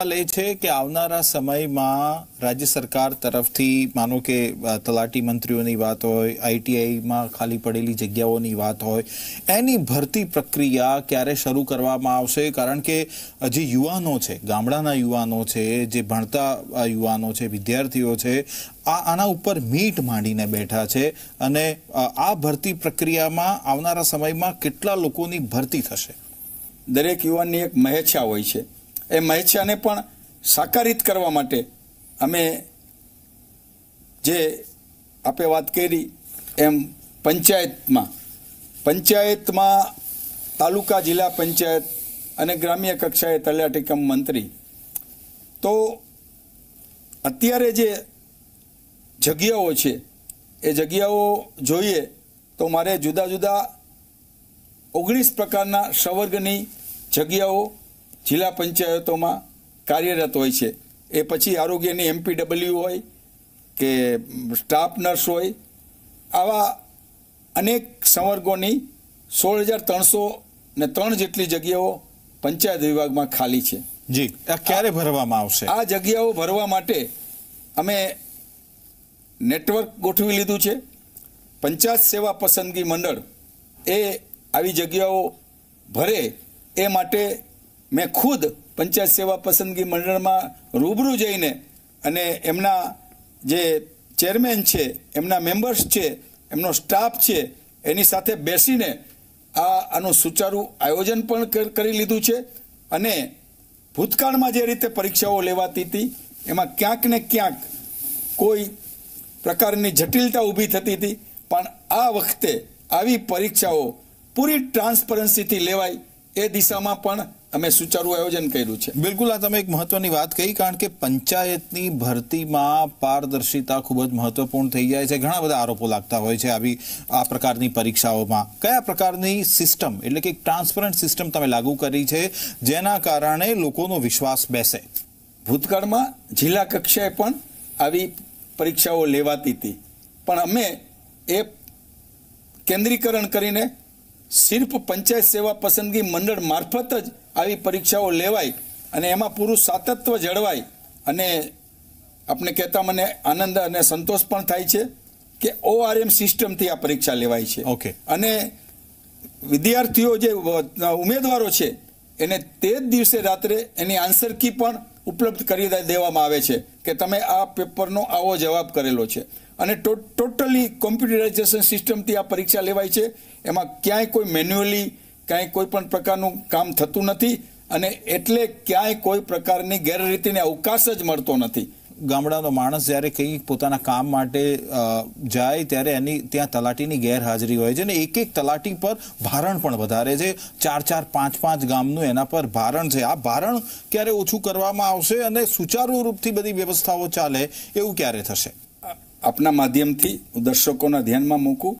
સવાલ એ છે કે આવનારા સમયમાં રાજ્ય સરકાર તરફથી માનો કે તલાટી મંત્રીઓની વાત હોય આઈટીઆઈમાં ખાલી પડેલી જગ્યાઓની વાત હોય એની ભરતી પ્રક્રિયા ક્યારે શરૂ કરવામાં આવશે કારણ કે જે યુવાનો છે ગામડાના યુવાનો છે જે ભણતા યુવાનો છે વિદ્યાર્થીઓ છે આ આના ઉપર મીટ માંડીને બેઠા છે અને આ ભરતી પ્રક્રિયામાં આવનારા સમયમાં કેટલા લોકોની ભરતી થશે દરેક યુવાનની એક મહેચ્છા હોય છે એ મહેચ્છાને પણ સાકારિત કરવા માટે અમે જે આપે વાત કરી એમ પંચાયતમાં પંચાયતમાં તાલુકા જિલ્લા પંચાયત અને ગ્રામ્ય કક્ષાએ તલાટીકમ મંત્રી તો અત્યારે જે જગ્યાઓ છે એ જગ્યાઓ જોઈએ તો મારે જુદા જુદા ઓગણીસ પ્રકારના સવર્ગની જગ્યાઓ જિલ્લા પંચાયતોમાં કાર્યરત હોય છે એ પછી આરોગ્યની એમપીડબલ્યુ હોય કે સ્ટાફ નર્સ હોય આવા અનેક સંવર્ગોની સોળ હજાર ત્રણસો ને ત્રણ જેટલી જગ્યાઓ પંચાયત વિભાગમાં ખાલી છે જી આ ક્યારે ભરવામાં આવશે આ જગ્યાઓ ભરવા માટે અમે નેટવર્ક ગોઠવી લીધું છે પંચાયત સેવા પસંદગી મંડળ એ આવી જગ્યાઓ ભરે એ માટે મેં ખુદ પંચાયત સેવા પસંદગી મંડળમાં રૂબરૂ જઈને અને એમના જે ચેરમેન છે એમના મેમ્બર્સ છે એમનો સ્ટાફ છે એની સાથે બેસીને આ આનું સુચારું આયોજન પણ કરી લીધું છે અને ભૂતકાળમાં જે રીતે પરીક્ષાઓ લેવાતી હતી એમાં ક્યાંક ને ક્યાંક કોઈ પ્રકારની જટિલતા ઊભી થતી હતી પણ આ વખતે આવી પરીક્ષાઓ પૂરી ટ્રાન્સપરન્સીથી લેવાય એ દિશામાં પણ અમે સુચારું આયોજન કર્યું છે બિલકુલ આ તમે એક મહત્વની વાત કહી કારણ કે પંચાયતની ભરતીમાં પારદર્શિતા ખૂબ જ મહત્વપૂર્ણ થઈ જાય છે ઘણા બધા આરોપો લાગતા હોય છે આવી આ પ્રકારની પરીક્ષાઓમાં કયા પ્રકારની સિસ્ટમ એટલે કે ટ્રાન્સપરન્ટ સિસ્ટમ તમે લાગુ કરી છે જેના કારણે લોકોનો વિશ્વાસ બેસે ભૂતકાળમાં જિલ્લા કક્ષાએ પણ આવી પરીક્ષાઓ લેવાતી હતી પણ અમે એ કેન્દ્રીકરણ કરીને સિર્ફ પંચાયત સેવા પસંદગી મંડળ મારફત જ આવી પરીક્ષાઓ લેવાય અને એમાં પૂરું સાતત્વ જળવાય અને આપણે કહેતા મને આનંદ અને સંતોષ પણ થાય છે કે ઓઆરએમ સિસ્ટમથી આ પરીક્ષા લેવાય છે ઓકે અને વિદ્યાર્થીઓ જે ઉમેદવારો છે એને તે જ દિવસે રાત્રે એની આન્સર કી પણ ઉપલબ્ધ કરી દેવામાં આવે છે કે તમે આ પેપરનો આવો જવાબ કરેલો છે અને ટોટલી કોમ્પ્યુટરાઇઝેશન સિસ્ટમથી આ પરીક્ષા લેવાય છે એમાં ક્યાંય કોઈ મેન્યુઅલી ક્યાંય કોઈ પણ પ્રકારનું કામ થતું નથી અને એટલે ક્યાંય કોઈ પ્રકારની ગેરરીતિને અવકાશ જ મળતો નથી ગામડાનો માણસ જ્યારે કંઈ પોતાના કામ માટે જાય ત્યારે એની ત્યાં તલાટીની ગેરહાજરી હોય છે અને એક એક તલાટી પર ભારણ પણ વધારે છે ચાર ચાર પાંચ પાંચ ગામનું એના પર ભારણ છે આ ભારણ ક્યારે ઓછું કરવામાં આવશે અને સુચારુ રૂપથી બધી વ્યવસ્થાઓ ચાલે એવું ક્યારે થશે આપના માધ્યમથી દર્શકોના ધ્યાનમાં મૂકું